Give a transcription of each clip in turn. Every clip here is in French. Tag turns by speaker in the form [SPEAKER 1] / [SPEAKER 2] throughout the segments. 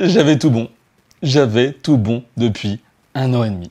[SPEAKER 1] J'avais tout bon. J'avais tout bon depuis un an et demi.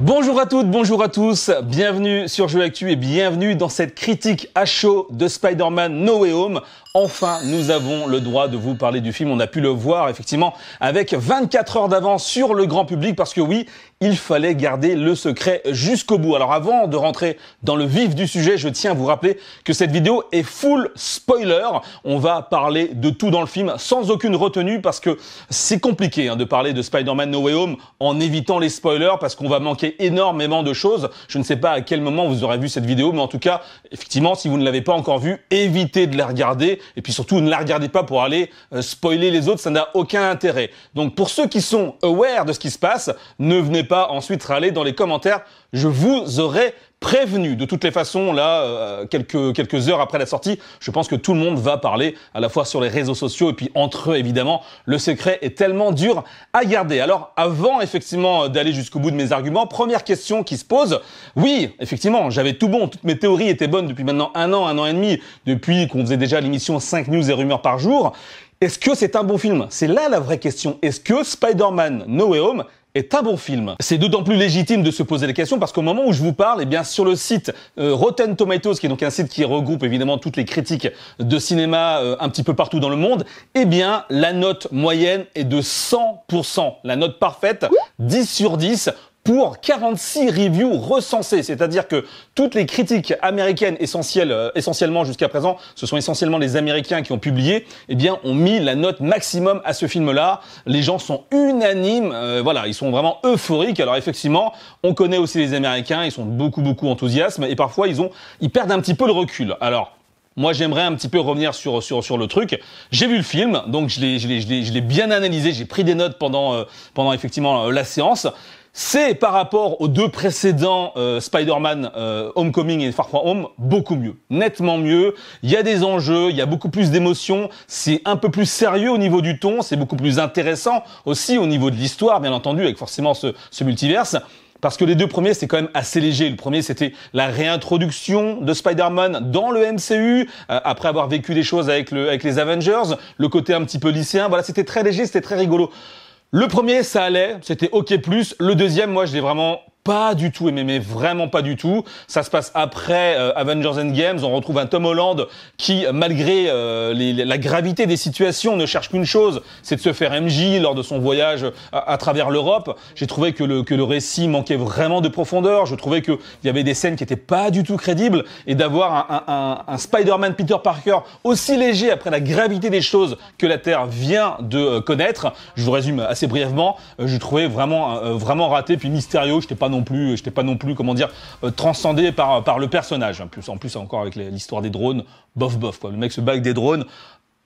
[SPEAKER 1] Bonjour à toutes, bonjour à tous, bienvenue sur Jeux Actu et bienvenue dans cette critique à chaud de Spider-Man No Way Home. Enfin, nous avons le droit de vous parler du film. On a pu le voir, effectivement, avec 24 heures d'avance sur le grand public, parce que oui, il fallait garder le secret jusqu'au bout. Alors avant de rentrer dans le vif du sujet, je tiens à vous rappeler que cette vidéo est full spoiler. On va parler de tout dans le film sans aucune retenue, parce que c'est compliqué hein, de parler de Spider-Man No Way Home en évitant les spoilers, parce qu'on va manquer énormément de choses. Je ne sais pas à quel moment vous aurez vu cette vidéo, mais en tout cas, effectivement, si vous ne l'avez pas encore vue, évitez de la regarder et puis surtout, ne la regardez pas pour aller euh, spoiler les autres, ça n'a aucun intérêt. Donc pour ceux qui sont aware de ce qui se passe, ne venez pas ensuite râler dans les commentaires. Je vous aurais prévenu. De toutes les façons, là, euh, quelques, quelques heures après la sortie, je pense que tout le monde va parler, à la fois sur les réseaux sociaux et puis entre eux, évidemment. Le secret est tellement dur à garder. Alors, avant, effectivement, d'aller jusqu'au bout de mes arguments, première question qui se pose. Oui, effectivement, j'avais tout bon. Toutes mes théories étaient bonnes depuis maintenant un an, un an et demi, depuis qu'on faisait déjà l'émission 5 news et rumeurs par jour. Est-ce que c'est un bon film C'est là la vraie question. Est-ce que Spider-Man No Way Home est un bon film. C'est d'autant plus légitime de se poser la questions parce qu'au moment où je vous parle, eh bien sur le site euh, Rotten Tomatoes, qui est donc un site qui regroupe évidemment toutes les critiques de cinéma euh, un petit peu partout dans le monde, eh bien la note moyenne est de 100%. La note parfaite, 10 sur 10 pour 46 reviews recensées. C'est-à-dire que toutes les critiques américaines essentielles, euh, essentiellement jusqu'à présent, ce sont essentiellement les Américains qui ont publié, eh bien, ont mis la note maximum à ce film-là. Les gens sont unanimes, euh, voilà, ils sont vraiment euphoriques. Alors effectivement, on connaît aussi les Américains, ils sont beaucoup, beaucoup enthousiastes, et parfois ils ont, ils perdent un petit peu le recul. Alors, moi, j'aimerais un petit peu revenir sur sur sur le truc. J'ai vu le film, donc je l'ai je l'ai je l'ai bien analysé. J'ai pris des notes pendant euh, pendant effectivement la séance c'est par rapport aux deux précédents euh, Spider-Man euh, Homecoming et Far From Home beaucoup mieux, nettement mieux. Il y a des enjeux, il y a beaucoup plus d'émotions, c'est un peu plus sérieux au niveau du ton, c'est beaucoup plus intéressant aussi au niveau de l'histoire, bien entendu, avec forcément ce, ce multiverse. Parce que les deux premiers, c'est quand même assez léger. Le premier, c'était la réintroduction de Spider-Man dans le MCU, euh, après avoir vécu des choses avec, avec les Avengers, le côté un petit peu lycéen. Voilà, c'était très léger, c'était très rigolo. Le premier, ça allait, c'était OK+. Le deuxième, moi, je l'ai vraiment pas du tout aimé, mais vraiment pas du tout. Ça se passe après euh, Avengers and Games, On retrouve un Tom Holland qui, euh, malgré euh, la gravité des situations, ne cherche qu'une chose, c'est de se faire MJ lors de son voyage à, travers l'Europe. J'ai trouvé que le, récit manquait vraiment de profondeur. Je trouvais qu'il y avait des scènes qui étaient pas du tout crédibles. Et d'avoir un, Spider-Man Peter Parker aussi léger après la gravité des choses que la Terre vient de connaître, je vous résume assez brièvement, je trouvais vraiment, vraiment raté. Puis mystérieux, je pas non plus, j'étais pas non plus, comment dire, euh, transcendé par, le personnage. En plus, en plus encore avec l'histoire des drones, bof bof quoi. Le mec se bat des drones.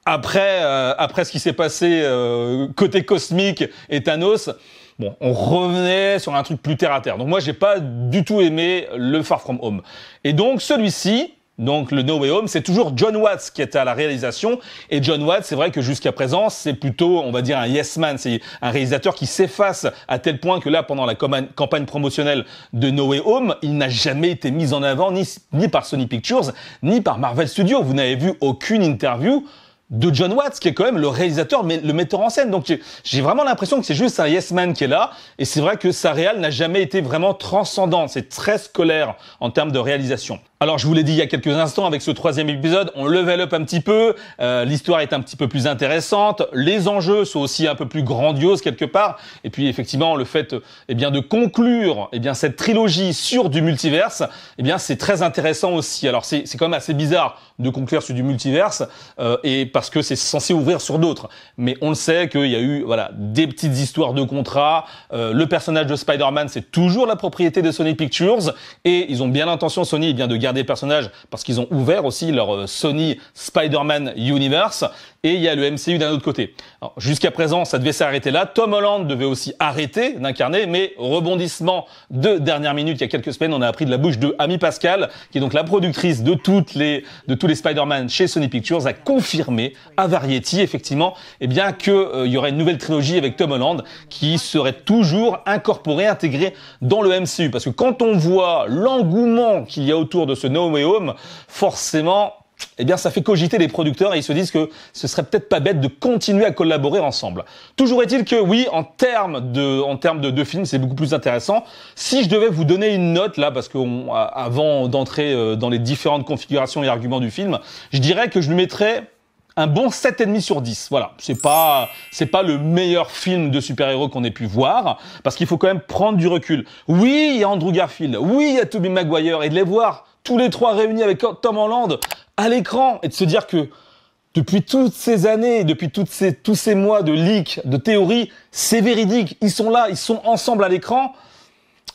[SPEAKER 1] Après, euh, après ce qui s'est passé euh, côté cosmique et Thanos, bon, on revenait sur un truc plus terre à terre. Donc moi, j'ai pas du tout aimé le Far From Home. Et donc celui-ci, donc le No Way Home, c'est toujours John Watts qui est à la réalisation. Et John Watts, c'est vrai que jusqu'à présent, c'est plutôt, on va dire, un yes man. C'est un réalisateur qui s'efface à tel point que là, pendant la campagne promotionnelle de No Way Home, il n'a jamais été mis en avant ni, par Sony Pictures, ni par Marvel Studios. Vous n'avez vu aucune interview de John Watts, qui est quand même le réalisateur, mais le metteur en scène. Donc j'ai vraiment l'impression que c'est juste un yes man qui est là. Et c'est vrai que sa réal n'a jamais été vraiment transcendante. C'est très scolaire en termes de réalisation. Alors je vous l'ai dit il y a quelques instants avec ce troisième épisode, on level up un petit peu, euh, l'histoire est un petit peu plus intéressante, les enjeux sont aussi un peu plus grandioses quelque part, et puis effectivement le fait eh bien de conclure eh bien cette trilogie sur du multiverse, eh bien c'est très intéressant aussi. Alors c'est quand même assez bizarre de conclure sur du multiverse euh, et parce que c'est censé ouvrir sur d'autres, mais on le sait qu'il y a eu voilà des petites histoires de contrats, euh, le personnage de Spider-Man c'est toujours la propriété de Sony Pictures et ils ont bien l'intention Sony eh bien de des personnages parce qu'ils ont ouvert aussi leur euh, Sony Spider-Man Universe et il y a le MCU d'un autre côté. Jusqu'à présent, ça devait s'arrêter là. Tom Holland devait aussi arrêter d'incarner, mais rebondissement de dernière minute, il y a quelques semaines, on a appris de la bouche de Amy Pascal, qui est donc la productrice de toutes les de tous les Spider-Man chez Sony Pictures, a confirmé à Variety effectivement, eh bien que euh, y aurait une nouvelle trilogie avec Tom Holland qui serait toujours incorporée, intégrée dans le MCU. Parce que quand on voit l'engouement qu'il y a autour de ce No Way Home, forcément eh bien, ça fait cogiter les producteurs et ils se disent que ce serait peut-être pas bête de continuer à collaborer ensemble. Toujours est-il que oui, en termes de, en termes de, films, c'est beaucoup plus intéressant. Si je devais vous donner une note là, parce que avant d'entrer euh, dans les différentes configurations et arguments du film, je dirais que je lui mettrais un bon 7,5 sur 10. Voilà, c'est pas c'est pas le meilleur film de super-héros qu'on ait pu voir parce qu'il faut quand même prendre du recul. Oui, il y a Andrew Garfield, oui, il y a Tobey Maguire et de les voir tous les trois réunis avec Tom Holland, à l'écran et de se dire que depuis toutes ces années, depuis toutes ces, tous ces mois de leaks, de théories, c'est véridique. Ils sont là, ils sont ensemble à l'écran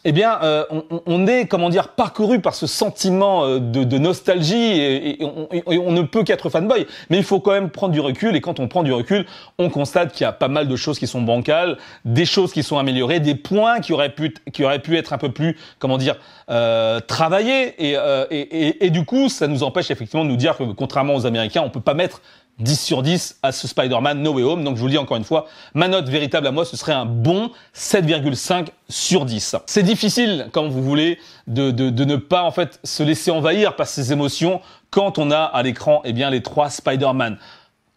[SPEAKER 1] eh bien, euh, on, est, comment dire, parcouru par ce sentiment euh, de, nostalgie et, on, ne peut qu'être fanboy. Mais il faut quand même prendre du recul. Et quand on prend du recul, on constate qu'il y a pas mal de choses qui sont bancales, des choses qui sont améliorées, des points qui auraient pu, qui auraient pu être un peu plus, comment dire, euh, travaillés. Et, euh, et, du coup, ça nous empêche effectivement de nous dire que, contrairement aux Américains, on peut pas mettre 10 sur 10 à ce Spider-Man No Way Home. Donc je vous le dis encore une fois, ma note véritable à moi, ce serait un bon 7,5 sur 10. C'est difficile, quand vous voulez, de, de, de, ne pas en fait se laisser envahir par ces émotions quand on a à l'écran eh bien les trois Spider-Man.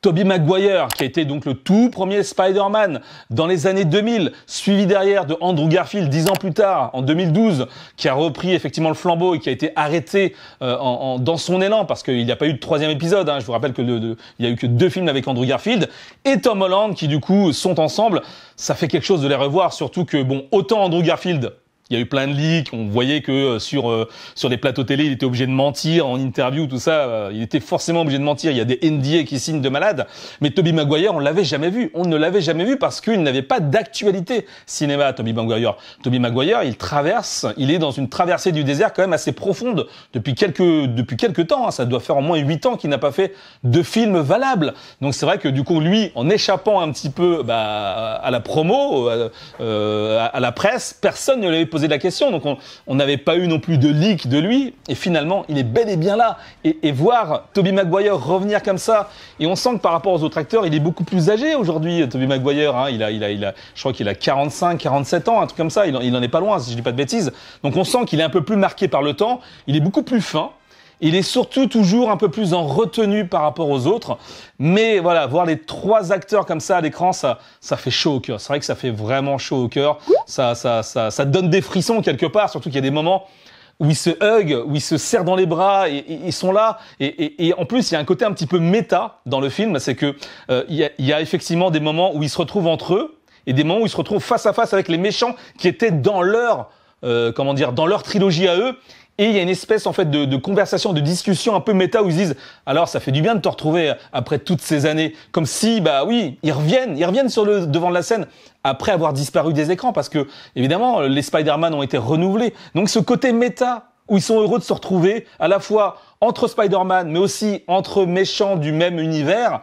[SPEAKER 1] Tobey Maguire, qui a été donc le tout premier Spider-Man dans les années 2000, suivi derrière de Andrew Garfield dix ans plus tard, en 2012, qui a repris effectivement le flambeau et qui a été arrêté euh, dans son élan parce qu'il n'y a pas eu de troisième épisode. Hein. Je vous rappelle que n'y il y a eu que deux films avec Andrew Garfield et Tom Holland qui du coup sont ensemble. Ça fait quelque chose de les revoir, surtout que bon, autant Andrew Garfield il y a eu plein de leaks. On voyait que euh, sur euh, sur les plateaux télé, il était obligé de mentir en interview, tout ça. Euh, il était forcément obligé de mentir. Il y a des NDA qui signent de malade. Mais Toby Maguire, on l'avait jamais vu. On ne l'avait jamais vu parce qu'il n'avait pas d'actualité cinéma. Toby Maguire. Toby Maguire, il traverse. Il est dans une traversée du désert quand même assez profonde depuis quelques depuis quelques temps. Hein. Ça doit faire au moins huit ans qu'il n'a pas fait de film valable. Donc c'est vrai que du coup, lui, en échappant un petit peu bah, à la promo, euh, euh à la presse, personne ne l'avait la question, donc on n'avait pas eu non plus de leak de lui, et finalement, il est bel et bien là. Et, voir Toby Maguire revenir comme ça, et on sent que par rapport aux autres acteurs, il est beaucoup plus âgé aujourd'hui, Toby Maguire. Hein. il, a, il, a, il a, je crois qu'il a 45, 47 ans, un truc comme ça, il, il en est pas loin, si je dis pas de bêtises. Donc on sent qu'il est un peu plus marqué par le temps, il est beaucoup plus fin, il est surtout toujours un peu plus en retenue par rapport aux autres. Mais voilà, voir les trois acteurs comme ça à l'écran, ça, ça fait chaud au cœur. C'est vrai que ça fait vraiment chaud au cœur. Ça, ça, ça, donne des frissons quelque part, surtout qu'il y a des moments où ils se huguent, où ils se serrent dans les bras, et, ils sont là. Et, en plus, il y a un côté un petit peu méta dans le film, c'est que euh, y a, effectivement des moments où ils se retrouvent entre eux et des moments où ils se retrouvent face à face avec les méchants qui étaient dans leur euh, comment dire dans leur trilogie à eux et il y a une espèce en fait de, conversation, de discussion un peu méta où ils disent alors ça fait du bien de te retrouver après toutes ces années, comme si bah oui ils reviennent, ils reviennent sur le devant de la scène après avoir disparu des écrans parce que évidemment les Spider-Man ont été renouvelés. Donc ce côté méta où ils sont heureux de se retrouver à la fois entre Spider-Man mais aussi entre méchants du même univers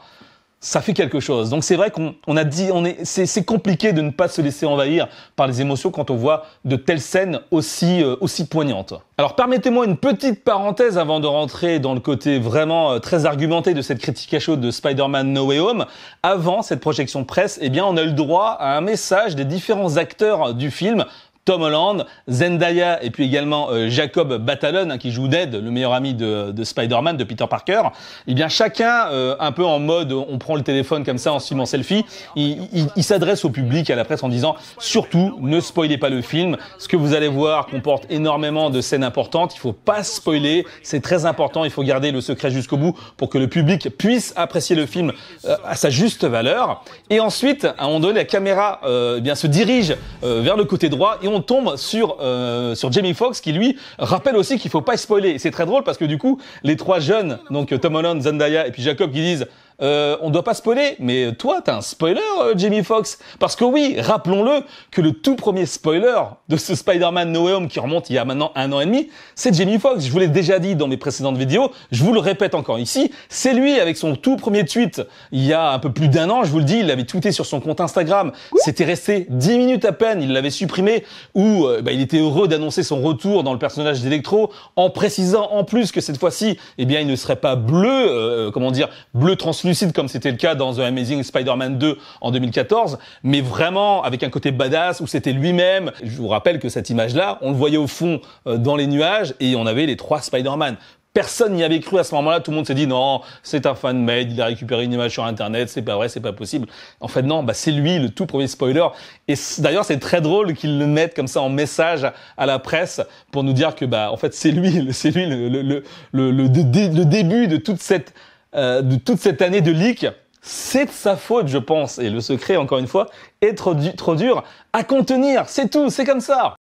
[SPEAKER 1] ça fait quelque chose. Donc c'est vrai qu'on a dit, on est, c'est, compliqué de ne pas se laisser envahir par les émotions quand on voit de telles scènes aussi euh, aussi poignantes. Alors permettez-moi une petite parenthèse avant de rentrer dans le côté vraiment euh, très argumenté de cette critique à chaud de Spider-Man No Way Home. Avant cette projection presse, eh bien on a le droit à un message des différents acteurs du film Tom Holland, Zendaya et puis également euh, Jacob Batalon hein, qui joue Ned, le meilleur ami de, de Spider-Man, de Peter Parker. Eh bien chacun euh, un peu en mode on prend le téléphone comme ça en filmant selfie, il, s'adresse au public à la presse en disant surtout ne spoilez pas le film, ce que vous allez voir comporte énormément de scènes importantes, il faut pas spoiler, c'est très important, il faut garder le secret jusqu'au bout pour que le public puisse apprécier le film euh, à sa juste valeur. Et ensuite, à un moment donné, la caméra eh bien se dirige vers le côté droit et on tombe sur euh, sur Jamie Foxx qui lui rappelle aussi qu'il faut pas spoiler. C'est très drôle parce que du coup, les trois jeunes, donc Tom Holland, Zendaya et puis Jacob qui disent euh, on doit pas spoiler, mais toi, t'as un spoiler, euh, Jamie Foxx. Parce que oui, rappelons-le que le tout premier spoiler de ce Spider-Man No qui remonte il y a maintenant un an et demi, c'est Jamie Foxx. Je vous l'ai déjà dit dans mes précédentes vidéos, je vous le répète encore ici, c'est lui avec son tout premier tweet il y a un peu plus d'un an, je vous le dis, il l'avait tweeté sur son compte Instagram. C'était resté dix minutes à peine, il l'avait supprimé, où euh, bah, il était heureux d'annoncer son retour dans le personnage d'Electro en précisant en plus que cette fois-ci, eh bien, il ne serait pas bleu, euh, comment dire, bleu transformé, Lucide comme c'était le cas dans The Amazing Spider-Man 2 en 2014, mais vraiment avec un côté badass où c'était lui-même. Je vous rappelle que cette image-là, on le voyait au fond euh, dans les nuages et on avait les trois Spider-Man. Personne n'y avait cru à ce moment-là. Tout le monde s'est dit non, c'est un fan-made, il a récupéré une image sur Internet, c'est pas vrai, c'est pas possible. En fait, non, bah, c'est lui le tout premier spoiler. Et d'ailleurs, c'est très drôle qu'ils le mettent comme ça en message à la presse pour nous dire que bah en fait c'est lui, c'est lui le, le, le, le, début de toute cette euh, de toute cette année de leak, c'est de sa faute, je pense. Et le secret, encore une fois, est trop, dur à contenir. C'est tout, c'est comme ça.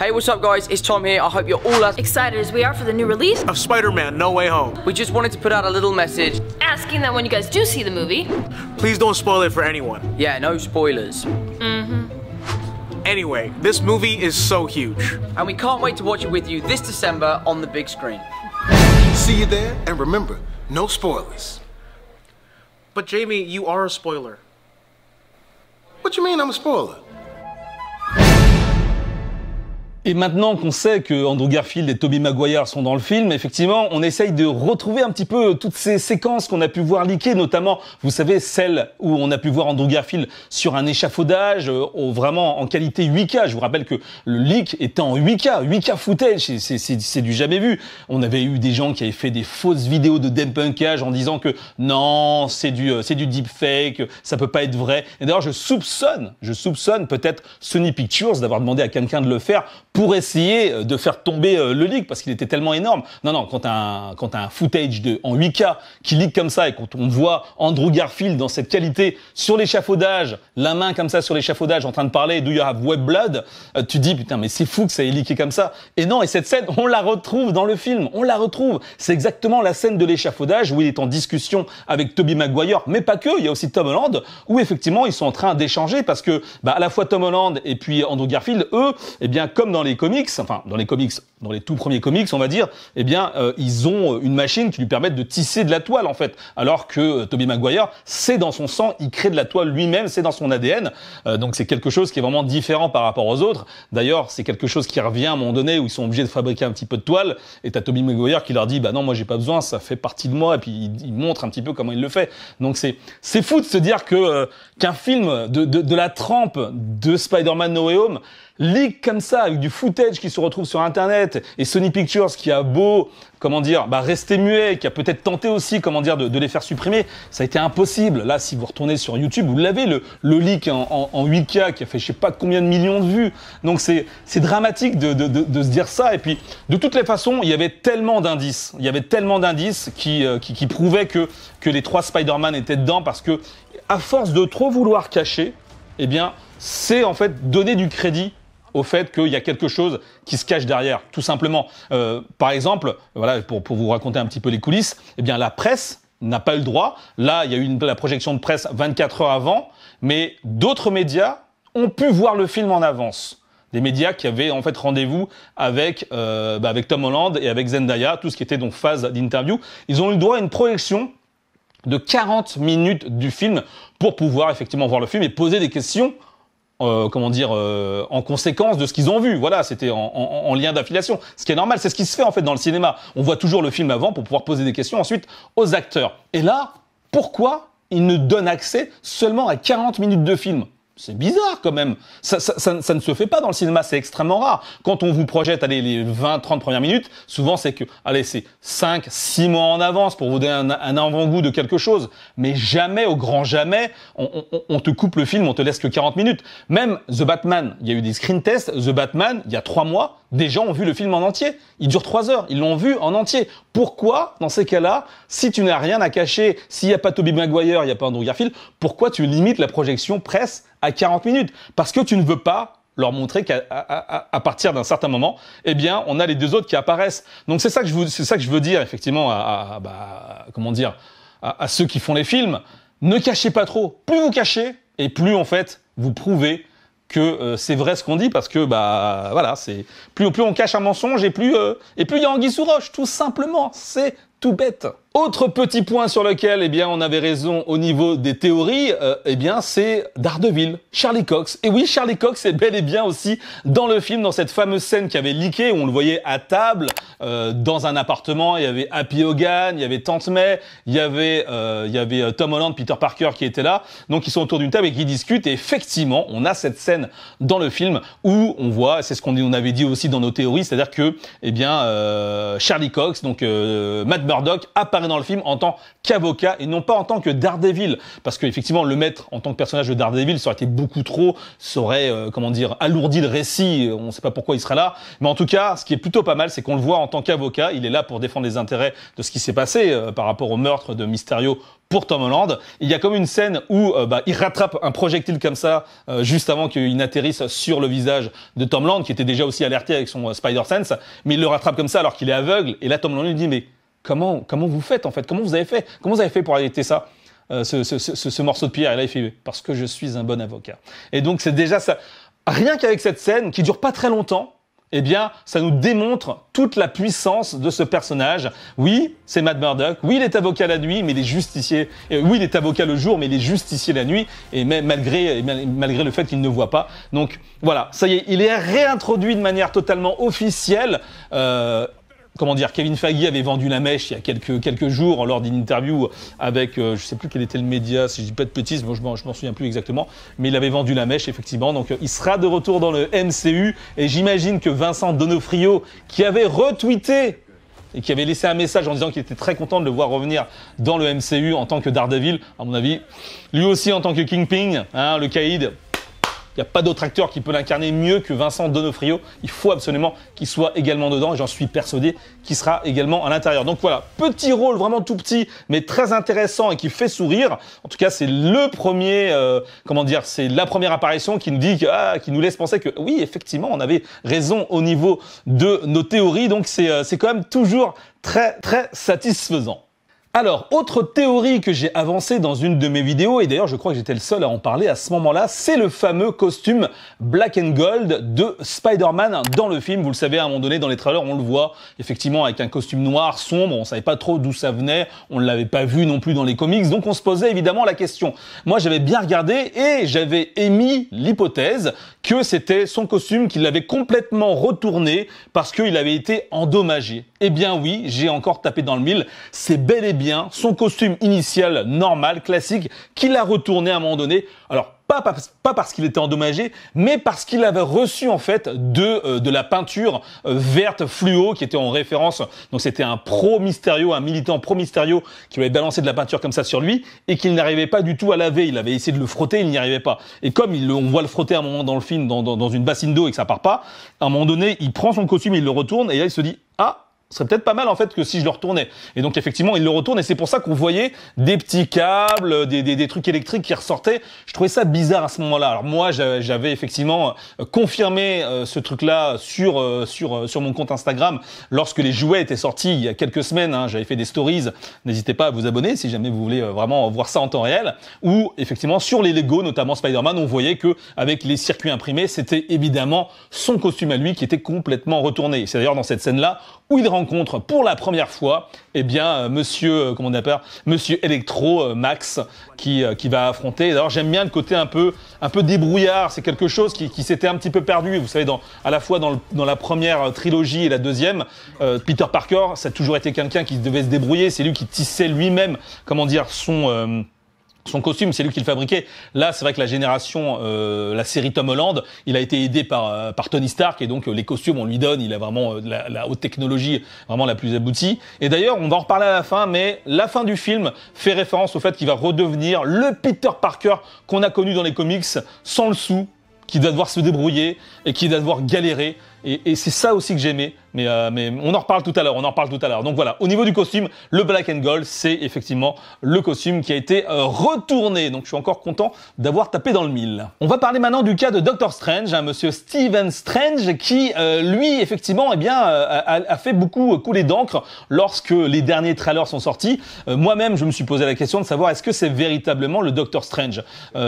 [SPEAKER 1] Hey, what's up, guys? It's Tom here. I hope you're all as excited as we are for the new release of Spider-Man No Way Home. We just wanted to put out a little message asking that when you guys do see the movie, please don't spoil it for anyone. Yeah, no spoilers. Mm-hmm. Anyway, this movie is so huge. And we can't wait to watch it with you this December on the big screen. See you there, and remember, No spoilers. But Jamie, you are a spoiler. What you mean I'm a spoiler? Et maintenant qu'on sait que Andrew Garfield et toby Maguire sont dans le film, effectivement, on essaye de retrouver un petit peu toutes ces séquences qu'on a pu voir leakées, notamment, vous savez, celle où on a pu voir Andrew Garfield sur un échafaudage, euh, vraiment en qualité 8K. Je vous rappelle que le leak était en 8K, 8K footage, c'est du jamais vu. On avait eu des gens qui avaient fait des fausses vidéos de dempunkage en disant que non, c'est du, euh, c'est du deepfake, ça peut pas être vrai. Et d'ailleurs, je soupçonne, je soupçonne peut-être Sony Pictures d'avoir demandé à quelqu'un de le faire pour essayer euh, de faire tomber euh, le leak parce qu'il était tellement énorme. Non, non, quand un, quand un footage de, en 8K qui leak comme ça et quand on voit Andrew Garfield dans cette qualité sur l'échafaudage, la main comme ça sur l'échafaudage en train de parler Do you have web blood? Euh, tu dis putain, mais c'est fou que ça ait leaké comme ça. Et non, et cette scène, on la retrouve dans le film. On la retrouve. C'est exactement la scène de l'échafaudage où il est en discussion avec Toby Maguire, mais pas que. Il y a aussi Tom Holland où effectivement ils sont en train d'échanger parce que, bah, à la fois Tom Holland et puis Andrew Garfield, eux, eh bien, comme dans les comics, enfin dans les comics, dans les tout premiers comics, on va dire, eh bien, euh, ils ont euh, une machine qui lui permet de tisser de la toile en fait. Alors que euh, Tobey Maguire, c'est dans son sang, il crée de la toile lui-même, c'est dans son ADN. donc c'est quelque chose qui est vraiment différent par rapport aux autres. D'ailleurs, c'est quelque chose qui revient à un moment donné où ils sont obligés de fabriquer un petit peu de toile. Et t'as Tobey Maguire qui leur dit, bah non, moi j'ai pas besoin, ça fait partie de moi. Et puis il, montre un petit peu comment il le fait. Donc c'est c'est fou de se dire que qu'un film de, de, de la trempe de Spider-Man No Way Home leak comme ça, avec du footage qui se retrouve sur Internet, et Sony Pictures qui a beau, comment dire, bah, rester muet, qui a peut-être tenté aussi, comment dire, de, les faire supprimer, ça a été impossible. Là, si vous retournez sur YouTube, vous l'avez, le, le leak en, en, 8K qui a fait je sais pas combien de millions de vues. Donc c'est, c'est dramatique de, de, de, se dire ça. Et puis, de toutes les façons, il y avait tellement d'indices, il y avait tellement d'indices euh, qui, qui, prouvaient que, que les trois Spider-Man étaient dedans parce que, à force de trop vouloir cacher, eh bien, c'est en fait donner du crédit au fait qu'il y a quelque chose qui se cache derrière, tout simplement. Euh, par exemple, voilà, pour, pour vous raconter un petit peu les coulisses, eh bien la presse n'a pas eu le droit. Là, il y a eu la projection de presse 24 heures avant, mais d'autres médias ont pu voir le film en avance des médias qui avaient en fait rendez-vous avec euh, bah, avec Tom Holland et avec Zendaya, tout ce qui était donc phase d'interview. Ils ont eu le droit à une projection de 40 minutes du film pour pouvoir effectivement voir le film et poser des questions euh, comment dire, euh, en conséquence de ce qu'ils ont vu. Voilà, c'était en, en, lien d'affiliation. Ce qui est normal, c'est ce qui se fait en fait dans le cinéma. On voit toujours le film avant pour pouvoir poser des questions ensuite aux acteurs. Et là, pourquoi ils ne donnent accès seulement à 40 minutes de film c'est bizarre quand même. Ça, ça, ne se fait pas dans le cinéma, c'est extrêmement rare. Quand on vous projette les 20-30 premières minutes, souvent c'est que allez, c'est 5-6 mois en avance pour vous donner un, avant-goût de quelque chose. Mais jamais, au grand jamais, on, te coupe le film, on te laisse que 40 minutes. Même The Batman, il y a eu des screen tests. The Batman, il y a 3 mois, des gens ont vu le film en entier. Il dure 3 heures, ils l'ont vu en entier. Pourquoi, dans ces cas-là, si tu n'as rien à cacher, s'il n'y a pas Toby Maguire, il n'y a pas Andrew Garfield, pourquoi tu limites la projection presse à 40 minutes parce que tu ne veux pas leur montrer qu'à partir d'un certain moment, eh bien, on a les deux autres qui apparaissent. Donc c'est ça que je veux, c'est ça que je veux dire effectivement à, bah, comment dire à, ceux qui font les films. Ne cachez pas trop. Plus vous cachez et plus en fait vous prouvez que euh, c'est vrai ce qu'on dit parce que bah voilà c'est plus plus on cache un mensonge et plus euh, et plus il y a anguille roche tout simplement. C'est tout bête. Autre petit point sur lequel, eh bien, on avait raison au niveau des théories, euh, eh bien, c'est d'Ardeville, Charlie Cox. Et oui, Charlie Cox est bel et bien aussi dans le film, dans cette fameuse scène qui avait leaké, où on le voyait à table, euh, dans un appartement, il y avait Happy Hogan, il y avait Tante May, il y avait, euh, il y avait euh, Tom Holland, Peter Parker qui étaient là. Donc, ils sont autour d'une table et qui discutent. Et effectivement, on a cette scène dans le film où on voit, c'est ce qu'on avait dit aussi dans nos théories, c'est-à-dire que, eh bien, euh, Charlie Cox, donc Matt Murdock, apparaît dans le film en tant qu'avocat et non pas en tant que Daredevil. Parce qu'effectivement, le mettre en tant que personnage de Daredevil, ça aurait été beaucoup trop, ça aurait, euh, comment dire, alourdi le récit, on ne sait pas pourquoi il serait là. Mais en tout cas, ce qui est plutôt pas mal, c'est qu'on le voit en tant qu'avocat, il est là pour défendre les intérêts de ce qui s'est passé euh, par rapport au meurtre de Mysterio pour Tom Holland. Il y a comme une scène où euh, bah, il rattrape un projectile comme ça juste avant qu'il n'atterrisse sur le visage de Tom Holland, qui était déjà aussi alerté avec son Spider Sense, mais il le rattrape comme ça alors qu'il est aveugle. Et là, Tom Holland lui dit mais Comment, comment vous faites en fait Comment vous avez fait Comment vous avez fait pour arrêter ça euh, ce, morceau de pierre. Et là, il fait parce que je suis un bon avocat. Et donc, c'est déjà ça. Rien qu'avec cette scène qui dure pas très longtemps, eh bien, ça nous démontre toute la puissance de ce personnage. Oui, c'est Matt Murdock. Oui, il est avocat la nuit, mais il est justicier. Oui, il est avocat le jour, mais il est justicier la nuit. Et même malgré, malgré le fait qu'il ne voit pas. Donc, voilà. Ça y est, il est réintroduit de manière totalement officielle. Euh, comment dire, Kevin Faggy avait vendu la mèche il y a quelques, quelques jours lors d'une interview avec, je euh, je sais plus quel était le média, si je dis pas de bêtises, je m'en, m'en souviens plus exactement, mais il avait vendu la mèche effectivement. Donc il sera de retour dans le MCU et j'imagine que Vincent Donofrio, qui avait retweeté et qui avait laissé un message en disant qu'il était très content de le voir revenir dans le MCU en tant que Daredevil, à mon avis, lui aussi en tant que Kingpin, hein, le Kaïd, il n'y a pas d'autre acteur qui peut l'incarner mieux que Vincent Donofrio. Il faut absolument qu'il soit également dedans et j'en suis persuadé qu'il sera également à l'intérieur. Donc voilà, petit rôle vraiment tout petit mais très intéressant et qui fait sourire. En tout cas, c'est le premier, euh, comment dire, c'est la première apparition qui nous dit, que, ah, qui nous laisse penser que oui, effectivement, on avait raison au niveau de nos théories. Donc c'est euh, c'est quand même toujours très très satisfaisant. Alors, autre théorie que j'ai avancée dans une de mes vidéos, et d'ailleurs je crois que j'étais le seul à en parler à ce moment-là, c'est le fameux costume Black and Gold de Spider-Man dans le film. Vous le savez, à un moment donné, dans les trailers, on le voit effectivement avec un costume noir, sombre, on savait pas trop d'où ça venait, on ne l'avait pas vu non plus dans les comics, donc on se posait évidemment la question. Moi, j'avais bien regardé et j'avais émis l'hypothèse que c'était son costume qui l'avait complètement retourné parce qu'il avait été endommagé. Eh bien oui, j'ai encore tapé dans le mille, c'est bel et bien son costume initial normal, classique, qu'il a retourné à un moment donné. Alors, pas, pas, parce qu'il était endommagé, mais parce qu'il avait reçu en fait de, euh, de la peinture euh, verte fluo qui était en référence. Donc c'était un pro mystérieux un militant pro mystérieux qui avait balancé de la peinture comme ça sur lui et qu'il n'arrivait pas du tout à laver. Il avait essayé de le frotter, il n'y arrivait pas. Et comme il, on voit le frotter à un moment dans le film, dans, dans, dans une bassine d'eau et que ça part pas, à un moment donné, il prend son costume, il le retourne et là il se dit ah ce serait peut-être pas mal en fait que si je le retournais. Et donc effectivement, il le retourne et c'est pour ça qu'on voyait des petits câbles, des, des, trucs électriques qui ressortaient. Je trouvais ça bizarre à ce moment-là. Alors moi, j'avais effectivement euh, confirmé euh, ce truc-là sur euh, sur sur mon compte Instagram lorsque les jouets étaient sortis il y a quelques semaines. Hein. j'avais fait des stories. N'hésitez pas à vous abonner si jamais vous voulez vraiment voir ça en temps réel. Ou effectivement sur les Lego, notamment Spider-Man, on voyait que avec les circuits imprimés, c'était évidemment son costume à lui qui était complètement retourné. C'est d'ailleurs dans cette scène-là où il rencontre pour la première fois, eh bien, euh, monsieur, euh, comment on appelle, monsieur Electro, euh, Max, qui, qui va affronter. Alors j'aime bien le côté un peu, un peu débrouillard. C'est quelque chose qui, qui s'était un petit peu perdu. Vous savez, dans, à la fois dans, dans la première trilogie et la deuxième, Peter Parker, ça a toujours été quelqu'un qui devait se débrouiller. C'est lui qui tissait lui-même, comment dire, son, son costume, c'est lui qui le fabriquait. Là, c'est vrai que la génération, euh, la série Tom Holland, il a été aidé par, euh, par Tony Stark et donc euh, les costumes, on lui donne. Il a vraiment la, la, haute technologie, vraiment la plus aboutie. Et d'ailleurs, on va en reparler à la fin, mais la fin du film fait référence au fait qu'il va redevenir le Peter Parker qu'on a connu dans les comics, sans le sou, qui doit devoir se débrouiller et qui doit devoir galérer et, c'est ça aussi que j'aimais. Mais, euh, mais on en reparle tout à l'heure. On en reparle tout à l'heure. Donc voilà. Au niveau du costume, le black and gold, c'est effectivement le costume qui a été euh, retourné. Donc je suis encore content d'avoir tapé dans le mille. On va parler maintenant du cas de Doctor Strange, un hein, monsieur Stephen Strange, qui euh, lui effectivement, eh bien, a, fait beaucoup couler d'encre lorsque les derniers trailers sont sortis. Moi-même, je me suis posé la question de savoir est-ce que c'est véritablement le Doctor Strange,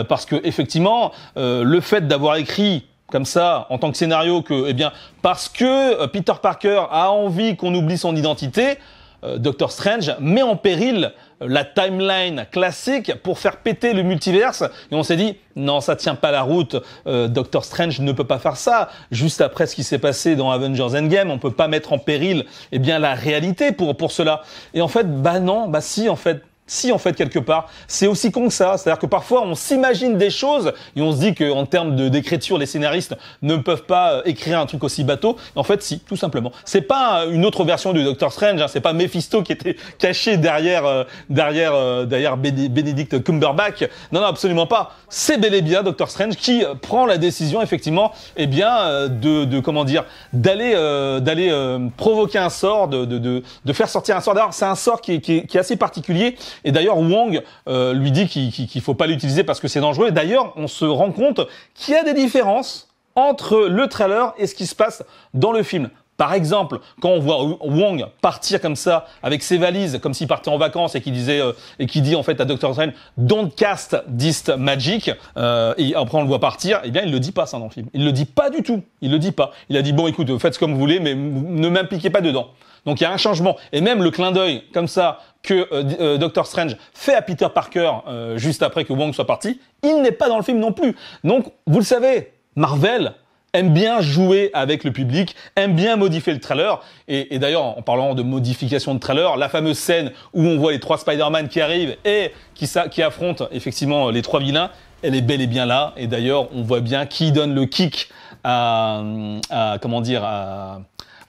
[SPEAKER 1] parce que effectivement, le fait d'avoir écrit comme ça en tant que scénario que eh bien parce que euh, Peter Parker a envie qu'on oublie son identité, euh, Doctor Strange met en péril euh, la timeline classique pour faire péter le multiverse et on s'est dit non ça tient pas la route Doctor Strange ne peut pas faire ça juste après ce qui s'est passé dans Avengers Endgame on peut pas mettre en péril eh bien la réalité pour pour cela et en fait bah non bah si en fait si en fait quelque part, c'est aussi con que ça. C'est-à-dire que parfois on s'imagine des choses et on se dit qu'en termes de d'écriture, les scénaristes ne peuvent pas euh, écrire un truc aussi bateau. En fait, si, tout simplement. C'est pas euh, une autre version du Doctor Strange. Hein. C'est pas Mephisto qui était caché derrière euh, derrière derrière Benedict Cumberbatch. Non, non, absolument pas. C'est bel et bien Doctor Strange qui prend la décision effectivement, eh bien, de, de comment dire, d'aller d'aller provoquer un sort, de, de, de, faire sortir un sort. D'ailleurs, c'est un sort qui, qui est assez particulier et d'ailleurs, Wang euh, lui dit qu'il ne faut pas l'utiliser parce que c'est dangereux. Et d'ailleurs, on se rend compte qu'il y a des différences entre le trailer et ce qui se passe dans le film. Par exemple, quand on voit Wong partir comme ça avec ses valises, comme s'il partait en vacances et qui disait euh, et dit en fait à Doctor Strange "Don't cast this magic", euh, et après on le voit partir, eh bien il le dit pas ça dans le film. Il le dit pas du tout. Il le dit pas. Il a dit bon écoute, faites comme vous voulez, mais ne m'impliquez pas dedans. Donc il y a un changement. Et même le clin d'œil comme ça que euh, euh, Doctor Strange fait à Peter Parker juste après que Wong soit parti, il n'est pas dans le film non plus. Donc vous le savez, Marvel aime bien jouer avec le public, aime bien modifier le trailer. Et, d'ailleurs, en parlant de modification de trailer, la fameuse scène où on voit les trois Spider-Man qui arrivent et qui, qui affrontent effectivement les trois vilains, elle est bel et bien là. Et d'ailleurs, on voit bien qui donne le kick à, à comment dire, à,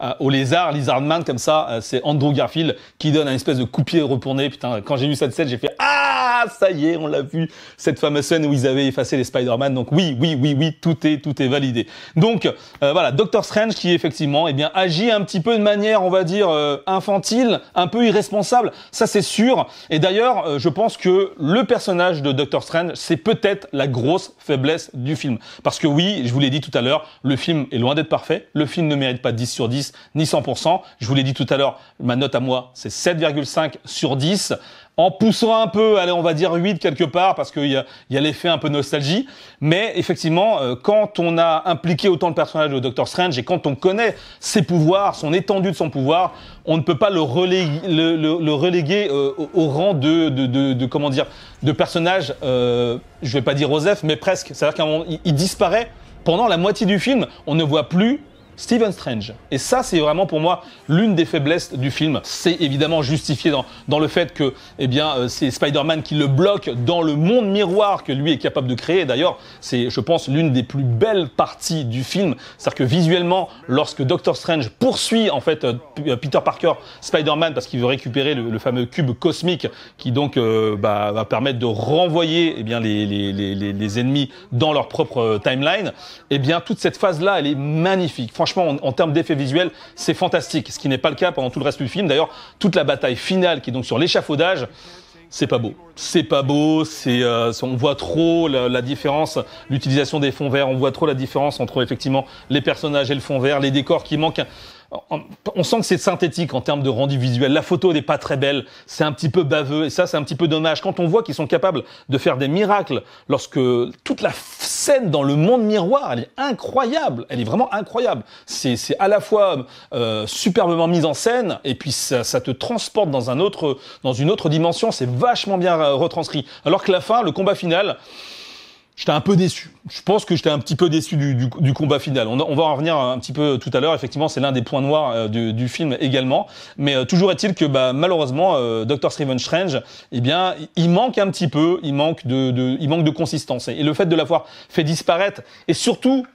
[SPEAKER 1] euh, au lézard, Lizardman, comme ça, euh, c'est Andrew Garfield qui donne un espèce de coupier retourné. Putain, quand j'ai vu cette scène, j'ai fait Ah, ça y est, on l'a vu, cette fameuse scène où ils avaient effacé les Spider-Man. Donc oui, oui, oui, oui, tout est, tout est validé. Donc euh, voilà, Doctor Strange qui effectivement, eh bien, agit un petit peu de manière, on va dire, infantile, un peu irresponsable. Ça c'est sûr. Et d'ailleurs, je pense que le personnage de Doctor Strange, c'est peut-être la grosse faiblesse du film. Parce que oui, je vous l'ai dit tout à l'heure, le film est loin d'être parfait. Le film ne mérite pas 10 sur 10 ni 100%. Je vous l'ai dit tout à l'heure, ma note à moi, c'est 7,5 sur 10 en poussant un peu, allez, on va dire 8 quelque part, parce qu'il y a, y a l'effet un peu nostalgie. Mais effectivement, euh, quand on a impliqué autant de personnage au Doctor Strange et quand on connaît ses pouvoirs, son étendue de son pouvoir, on ne peut pas le reléguer, le, reléguer euh, au, rang de, comment dire, de personnage, euh, je vais pas dire Joseph, mais presque. C'est-à-dire qu'il disparaît pendant la moitié du film. On ne voit plus Stephen Strange. Et ça, c'est vraiment pour moi l'une des faiblesses du film. C'est évidemment justifié dans, dans, le fait que eh bien, euh, c'est Spider-Man qui le bloque dans le monde miroir que lui est capable de créer. D'ailleurs, c'est, je pense, l'une des plus belles parties du film. C'est-à-dire que visuellement, lorsque Doctor Strange poursuit en fait euh, Peter Parker, Spider-Man, parce qu'il veut récupérer le, fameux cube cosmique qui donc euh, bah, va permettre de renvoyer eh bien, les, les, les, les, ennemis dans leur propre timeline, eh bien, toute cette phase-là, elle est magnifique franchement, en, termes d'effets visuels, c'est fantastique. Ce qui n'est pas le cas pendant tout le reste du film. D'ailleurs, toute la bataille finale qui est donc sur l'échafaudage, c'est pas beau. C'est pas beau, c'est euh, on voit trop la, la différence, l'utilisation des fonds verts, on voit trop la différence entre effectivement les personnages et le fond vert, les décors qui manquent on sent que c'est synthétique en termes de rendu visuel. La photo n'est pas très belle, c'est un petit peu baveux, et ça c'est un petit peu dommage. Quand on voit qu'ils sont capables de faire des miracles, lorsque toute la scène dans le monde miroir, elle est incroyable, elle est vraiment incroyable. C'est à la fois euh, superbement mise en scène, et puis ça, ça, te transporte dans, un autre, dans une autre dimension, c'est vachement bien euh, retranscrit. Alors que la fin, le combat final... J'étais un peu déçu. Je pense que j'étais un petit peu déçu du, combat final. On, va en revenir un petit peu tout à l'heure. Effectivement, c'est l'un des points noirs euh, du, film également. Mais euh, toujours est-il que bah, malheureusement, euh, dr Strange, eh bien, il manque un petit peu, il manque de, de il manque de consistance. et le fait de l'avoir fait disparaître, et surtout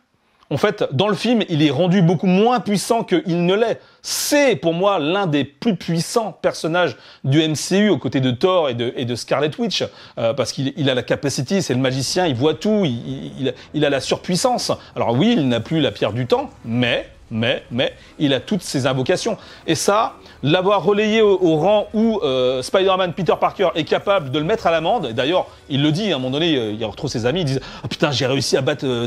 [SPEAKER 1] en fait, dans le film, il est rendu beaucoup moins puissant qu'il ne l'est. C'est pour moi l'un des plus puissants personnages du MCU aux côtés de Thor et de, Scarlet Witch, euh, parce qu'il a la capacité, c'est le magicien, il voit tout, il, il a la surpuissance. Alors oui, il n'a plus la pierre du temps, mais mais, mais, il a toutes ses invocations. Et ça, l'avoir relayé au, rang où euh, Spider-Man Peter Parker est capable de le mettre à l'amende. D'ailleurs, il le dit, à un moment donné, euh, il retrouve ses amis, ils disent oh, Putain, j'ai réussi à battre euh,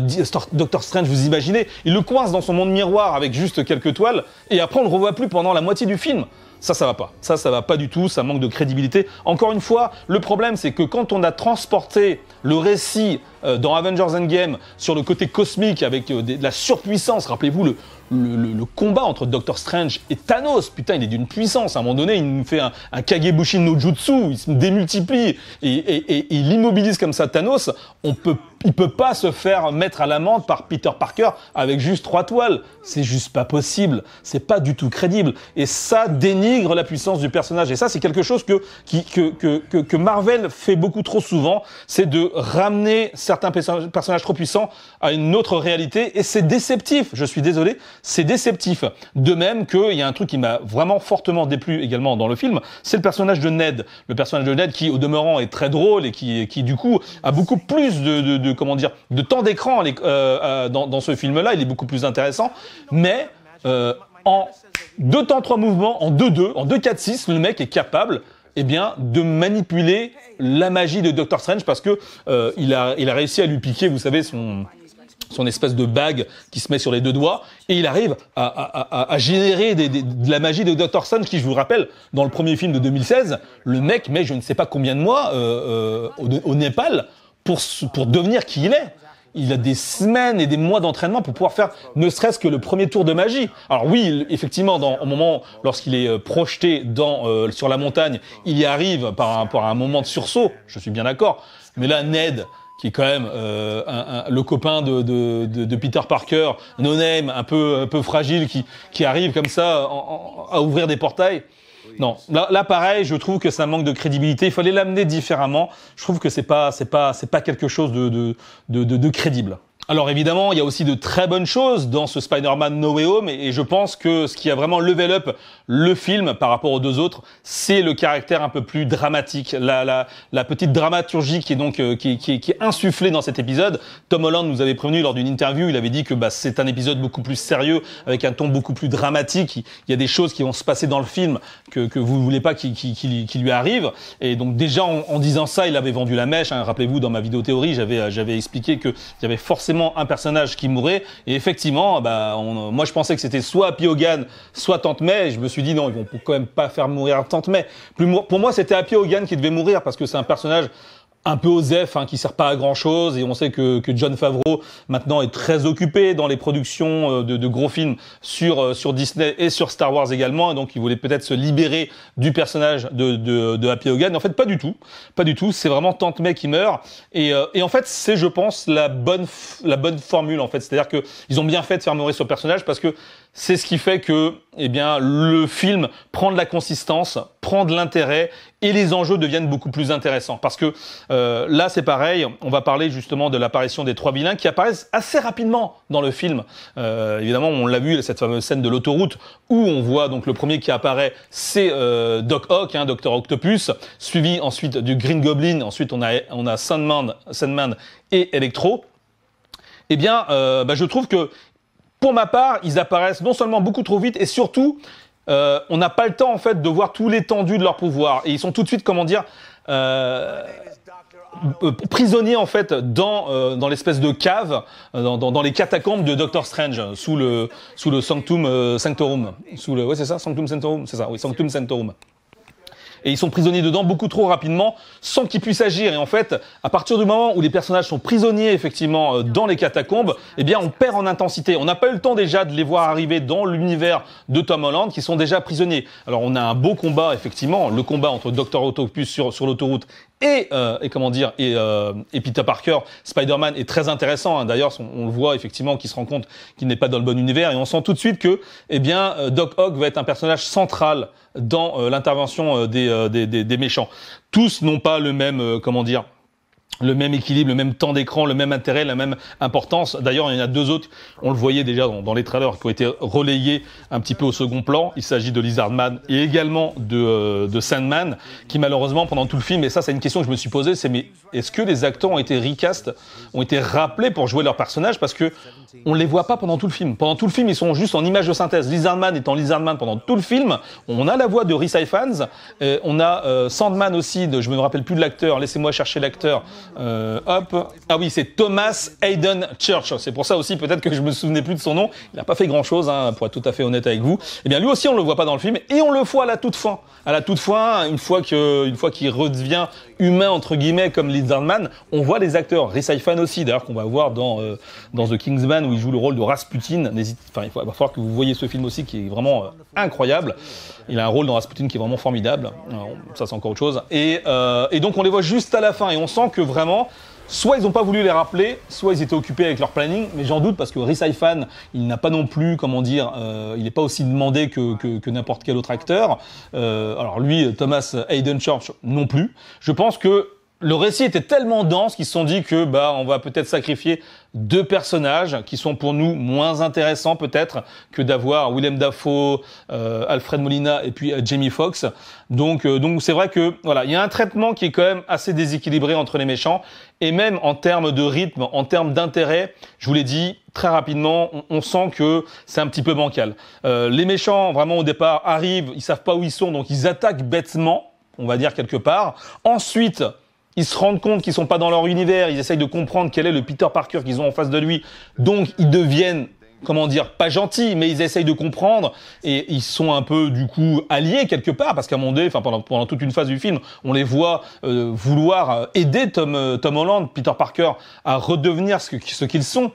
[SPEAKER 1] Doctor Strange, vous imaginez Il le coince dans son monde miroir avec juste quelques toiles, et après, on ne le revoit plus pendant la moitié du film. Ça, ça va pas. Ça, ça va pas du tout. Ça manque de crédibilité. Encore une fois, le problème, c'est que quand on a transporté le récit dans Avengers Endgame sur le côté cosmique avec de la surpuissance, rappelez-vous le, le, combat entre Doctor Strange et Thanos, putain, il est d'une puissance. À un moment donné, il nous fait un, un Kagebushi no Jutsu, il se démultiplie et, et, et il immobilise comme ça Thanos. On peut, il peut pas se faire mettre à l'amende par Peter Parker avec juste trois toiles. C'est juste pas possible. C'est pas du tout crédible. Et ça dénigre la puissance du personnage. Et ça, c'est quelque chose que, que, que Marvel fait beaucoup trop souvent. C'est de ramener certains personnages trop puissants à une autre réalité. Et c'est déceptif. Je suis désolé c'est déceptif. De même qu'il y a un truc qui m'a vraiment fortement déplu également dans le film, c'est le personnage de Ned. Le personnage de Ned qui, au demeurant, est très drôle et qui, qui du coup, a beaucoup plus de, de, de comment dire, de temps d'écran euh, euh, dans, dans ce film-là. Il est beaucoup plus intéressant. Mais euh, en deux temps, trois mouvements, en deux, deux, en deux 4 six, le mec est capable eh bien, de manipuler la magie de Doctor Strange parce que il, a, il a réussi à lui piquer, vous savez, son, son espèce de bague qui se met sur les deux doigts, et il arrive à, à, à, à générer des, de la magie de Dr. Sun, qui, je vous rappelle, dans le premier film de 2016, le mec met je ne sais pas combien de mois euh, euh, au, Népal pour, pour devenir qui il est il a des semaines et des mois d'entraînement pour pouvoir faire ne serait-ce que le premier tour de magie. Alors oui, effectivement, dans, au moment lorsqu'il est euh, projeté dans, sur la montagne, il y arrive par rapport à un moment de sursaut, je suis bien d'accord. Mais là, Ned, qui est quand même euh, le copain de, Peter Parker, no name, un peu, un peu fragile, qui, arrive comme ça à ouvrir des portails. Non, là, pareil, je trouve que ça manque de crédibilité. Il fallait l'amener différemment. Je trouve que c'est pas, c'est pas, c'est pas quelque chose de crédible. Alors évidemment, il y a aussi de très bonnes choses dans ce Spider-Man No Way Home et je pense que ce qui a vraiment level up le film par rapport aux deux autres, c'est le caractère un peu plus dramatique, la, la, petite dramaturgie qui est donc euh, qui, est insufflée dans cet épisode. Tom Holland nous avait prévenu lors d'une interview, il avait dit que bah, c'est un épisode beaucoup plus sérieux avec un ton beaucoup plus dramatique. Il y a des choses qui vont se passer dans le film que, vous ne voulez pas qu'il qui, lui arrive. Et donc déjà en, disant ça, il avait vendu la mèche. Hein. Rappelez-vous, dans ma vidéo théorie, j'avais j'avais expliqué que y avait forcément un personnage qui mourait. Et effectivement, bah, moi je pensais que c'était soit Happy soit Tante May. Et je me suis dit non, ils vont quand même pas faire mourir Tante May. Plus, pour moi, c'était Happy Hogan qui devait mourir parce que c'est un personnage un peu Osef, hein, qui sert pas à grand chose, et on sait que, que John Favreau maintenant est très occupé dans les productions euh, de, de gros films sur euh, sur Disney et sur Star Wars également, et donc il voulait peut-être se libérer du personnage de, de, de Happy Hogan. En fait, pas du tout, pas du tout. C'est vraiment Tante May qui meurt, et, euh, et en fait c'est je pense la bonne la bonne formule en fait, c'est-à-dire que ils ont bien fait de faire mourir ce personnage parce que c'est ce qui fait que eh bien, le film prend de la consistance, prend de l'intérêt et les enjeux deviennent beaucoup plus intéressants. Parce que euh, là, c'est pareil, on va parler justement de l'apparition des trois vilains qui apparaissent assez rapidement dans le film. Euh, évidemment, on l'a vu, cette fameuse scène de l'autoroute où on voit donc le premier qui apparaît, c'est euh, Doc Ock, hein, Docteur Octopus, suivi ensuite du Green Goblin, ensuite on a, on a Sandman, Sandman et Electro eh bien, bah, je trouve que pour ma part, ils apparaissent non seulement beaucoup trop vite, et surtout, euh, on n'a pas le temps en fait de voir tout l'étendue de leur pouvoir. Et ils sont tout de suite, comment dire, euh, euh prisonniers en fait dans euh, dans l'espèce de cave, euh, dans, dans, dans, les catacombes de Doctor Strange, sous le sous le Sanctum Sanctorum, sous le ouais c'est ça, Sanctum Sanctorum, c'est ça, oui Sanctum Sanctorum et ils sont prisonniers dedans beaucoup trop rapidement sans qu'ils puissent agir. Et en fait, à partir du moment où les personnages sont prisonniers effectivement euh, dans les catacombes, eh bien on perd en intensité. On n'a pas eu le temps déjà de les voir arriver dans l'univers de Tom Holland qui sont déjà prisonniers. Alors on a un beau combat effectivement, le combat entre Dr Autopus sur, sur l'autoroute euh, et, comment dire euh, et, Peter Parker, Spider-Man est très intéressant. Hein. D'ailleurs, on, le voit effectivement qu'il se rend compte qu'il n'est pas dans le bon univers et on sent tout de suite que eh bien euh, Doc Ock va être un personnage central dans l'intervention des, des, méchants. Tous n'ont pas le même comment dire le même équilibre, le même temps d'écran, le même intérêt, la même importance. D'ailleurs, il y en a deux autres, on le voyait déjà dans, les trailers, qui ont été relayés un petit peu au second plan. Il s'agit de Lizardman et également de, euh, de, Sandman, qui malheureusement, pendant tout le film, et ça c'est une question que je me suis posée, c'est mais est-ce que les acteurs ont été recast, ont été rappelés pour jouer leur personnage Parce que on les voit pas pendant tout le film. Pendant tout le film, ils sont juste en image de synthèse. Lizardman étant Lizardman pendant tout le film, on a la voix de Rhys Ifans, euh, on a euh, Sandman aussi, de, je me rappelle plus de l'acteur, laissez-moi chercher l'acteur. Euh, hop. Ah oui, c'est Thomas Hayden Church. C'est pour ça aussi peut-être que je me souvenais plus de son nom. Il n'a pas fait grand-chose, hein, pour être tout à fait honnête avec vous. Eh bien, lui aussi, on le voit pas dans le film et on le voit à la toute fin. À la toute fin, une fois que, une fois qu'il redevient humain entre guillemets comme Lizardman, on voit les acteurs. Rhys Ifan aussi, d'ailleurs, qu'on va voir dans euh, dans The Kingsman où il joue le rôle de Rasputin. N'hésite, il va falloir que vous voyez ce film aussi qui est vraiment euh, incroyable. Il a un rôle dans Rasputin qui est vraiment formidable. ça, c'est encore autre chose. Et, et donc, on les voit juste à la fin et on sent que vraiment. Soit ils n'ont pas voulu les rappeler, soit ils étaient occupés avec leur planning, mais j'en doute parce que Rhys il n'a pas non plus, comment dire, euh, il n'est pas aussi demandé que, n'importe quel autre acteur. Euh, alors lui, Thomas Hayden Church, non plus. Je pense que le récit était tellement dense qu'ils se sont dit que bah on va peut-être sacrifier deux personnages qui sont pour nous moins intéressants peut-être que d'avoir Willem Dafoe, euh, Alfred Molina et puis euh, Jamie Foxx. Donc euh, donc c'est vrai que voilà, il y a un traitement qui est quand même assez déséquilibré entre les méchants et même en termes de rythme, en termes d'intérêt, je vous l'ai dit très rapidement, on, sent que c'est un petit peu bancal. les méchants vraiment au départ arrivent, ils savent pas où ils sont donc ils attaquent bêtement, on va dire quelque part. Ensuite ils se rendent compte qu'ils sont pas dans leur univers, ils essayent de comprendre quel est le Peter Parker qu'ils ont en face de lui. Donc ils deviennent comment dire, pas gentils, mais ils essayent de comprendre et ils sont un peu du coup alliés quelque part parce qu'à mon dé, enfin pendant, toute une phase du film, on les voit euh, vouloir euh, aider euh, Tom Holland, Peter Parker à redevenir ce qu'ils sont.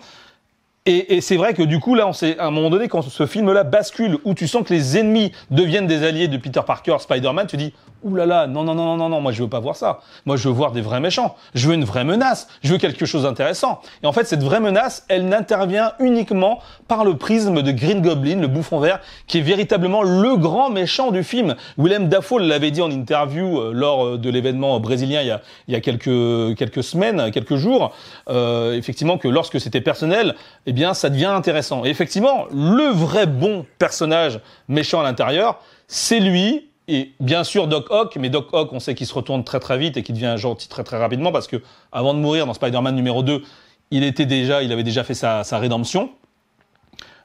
[SPEAKER 1] Et, et c'est vrai que du coup, là, on sait, à un moment donné, quand ce film-là bascule, où tu sens que les ennemis deviennent des alliés de Peter Parker, Spider-Man, tu dis, Ouh là là, non, non, non, non, non, moi je veux pas voir ça. Moi je veux voir des vrais méchants. Je veux une vraie menace. Je veux quelque chose d'intéressant. Et en fait, cette vraie menace, elle n'intervient uniquement par le prisme de Green Goblin, le bouffon vert, qui est véritablement le grand méchant du film. Willem Dafoe l'avait dit en interview euh, lors euh, de l'événement brésilien il y a, il y a quelques, quelques semaines, quelques jours, euh, effectivement que lorsque c'était personnel, eh bien, bien, ça devient intéressant. Et effectivement, le vrai bon personnage méchant à l'intérieur, c'est lui, et bien sûr Doc Ock, mais Doc Ock, on sait qu'il se retourne très très vite et qu'il devient gentil très très rapidement parce que avant de mourir dans Spider-Man numéro 2, il était déjà, il avait déjà fait sa rédemption.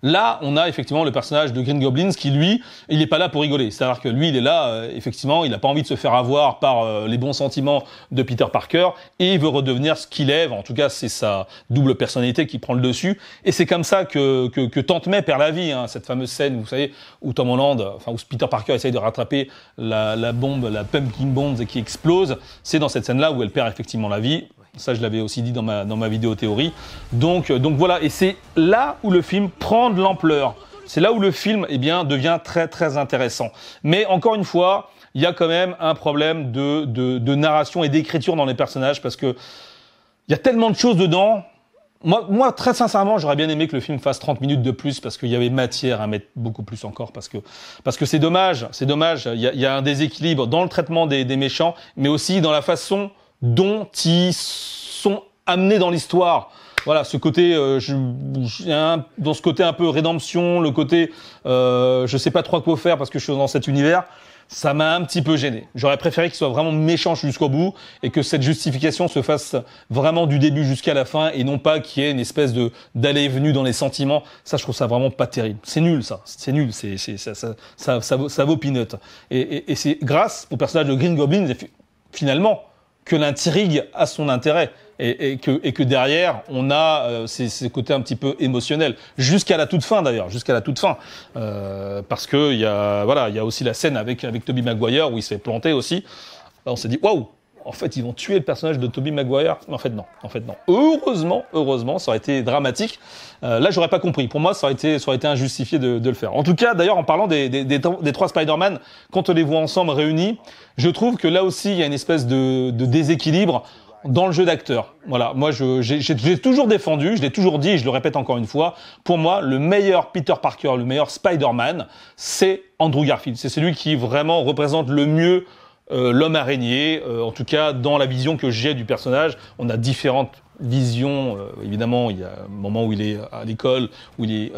[SPEAKER 1] Là, on a effectivement le personnage de Green Goblins qui, lui, il n'est pas là pour rigoler. C'est-à-dire que lui, il est là, euh, effectivement, il n'a pas envie de se faire avoir par euh, les bons sentiments de Peter Parker et il veut redevenir ce qu'il est. En tout cas, c'est sa double personnalité qui prend le dessus. Et c'est comme ça que, que, Tante May perd la vie. Hein, cette fameuse scène, vous savez, où Tom Holland, enfin, où Peter Parker essaye de rattraper la, la bombe, la pumpkin et qui explose. C'est dans cette scène-là où elle perd effectivement la vie. Ça, je l'avais aussi dit dans ma, dans ma vidéo théorie. Donc, euh, donc voilà, et c'est là où le film prend de l'ampleur. C'est là où le film eh bien, devient très très intéressant. Mais encore une fois, il y a quand même un problème de, de, de narration et d'écriture dans les personnages parce que il y a tellement de choses dedans. Moi, moi très sincèrement, j'aurais bien aimé que le film fasse 30 minutes de plus parce qu'il y avait matière à mettre beaucoup plus encore parce que parce que c'est dommage, c'est dommage. Il y a, y a, un déséquilibre dans le traitement des, des méchants, mais aussi dans la façon dont ils sont amenés dans l'histoire. Voilà, ce côté, euh, dans ce côté un peu rédemption, le côté, euh, je sais pas trop quoi faire parce que je suis dans cet univers ça m'a un petit peu gêné. J'aurais préféré qu'il soit vraiment méchant jusqu'au bout et que cette justification se fasse vraiment du début jusqu'à la fin et non pas qu'il y ait une espèce de d'aller et venu dans les sentiments. Ça, je trouve ça vraiment pas terrible. C'est nul, ça. C'est nul. C'est ça, ça, ça, ça, vaut, ça vaut peanut. Et, et, et c'est grâce au personnage de Green Goblin, finalement, que l'intrigue a son intérêt. Et, que, et, que, derrière, on a euh, ces, côtés un petit peu émotionnels, jusqu'à la toute fin d'ailleurs, jusqu'à la toute fin, euh, parce que il y a voilà, il y a aussi la scène avec avec Toby Maguire où il s'est planté aussi. on s'est dit waouh, en fait, ils vont tuer le personnage de Toby Maguire. en fait, non. En fait, non. Heureusement, heureusement, ça aurait été dramatique. Euh, là, j'aurais pas compris. Pour moi, ça aurait été, ça aurait été injustifié de, le faire. En tout cas, d'ailleurs, en parlant des, trois Spider-Man, quand on les voit ensemble réunis, je trouve que là aussi, il y a une espèce de, déséquilibre dans le jeu d'acteur. Voilà, moi j'ai toujours défendu, je l'ai toujours dit je le répète encore une fois, pour moi le meilleur Peter Parker, le meilleur Spider-Man, c'est Andrew Garfield. C'est celui qui vraiment représente le mieux euh, l'homme araignée, euh, en tout cas dans la vision que j'ai du personnage. On a différentes visions, euh, évidemment, il y a un moment où il est à l'école, où il est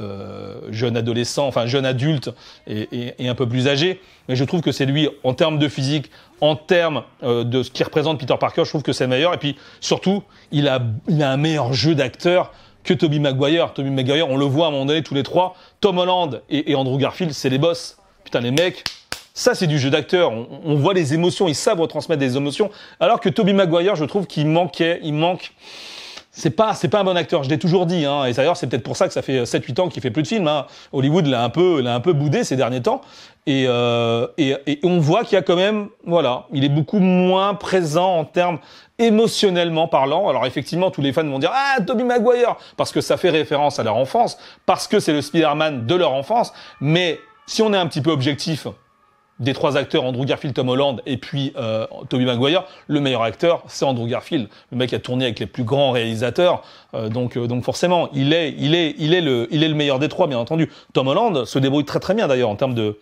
[SPEAKER 1] jeune adolescent, enfin jeune adulte et, un peu plus âgé, mais je trouve que c'est lui, en termes de physique, en termes de ce qui représente Peter Parker, je trouve que c'est meilleur, et puis surtout, il a, un meilleur jeu d'acteur que Toby Maguire. Toby Maguire, on le voit à un moment donné, tous les trois, Tom Holland et, et Andrew Garfield, c'est les boss. Putain, les mecs, ça, c'est du jeu d'acteur. On, on, voit les émotions. Ils savent retransmettre des émotions. Alors que Toby Maguire, je trouve qu'il manquait, il manque. C'est pas, c'est pas un bon acteur. Je l'ai toujours dit. Hein. Et d'ailleurs, c'est peut-être pour ça que ça fait 7-8 ans qu'il fait plus de films. Hein. Hollywood l'a un peu, l'a un peu boudé ces derniers temps. Et, euh, et, on voit qu'il y a quand même, voilà, il est beaucoup moins présent en termes émotionnellement parlant. Alors effectivement, tous les fans vont dire ah Toby Maguire parce que ça fait référence à leur enfance, parce que c'est le Spider-Man de leur enfance. Mais si on est un petit peu objectif, des trois acteurs, Andrew Garfield, Tom Holland et puis euh, Toby Maguire, le meilleur acteur, c'est Andrew Garfield. Le mec a tourné avec les plus grands réalisateurs, euh, donc euh, donc forcément, il est il est il est le il est le meilleur des trois, bien entendu. Tom Holland se débrouille très très bien d'ailleurs en termes de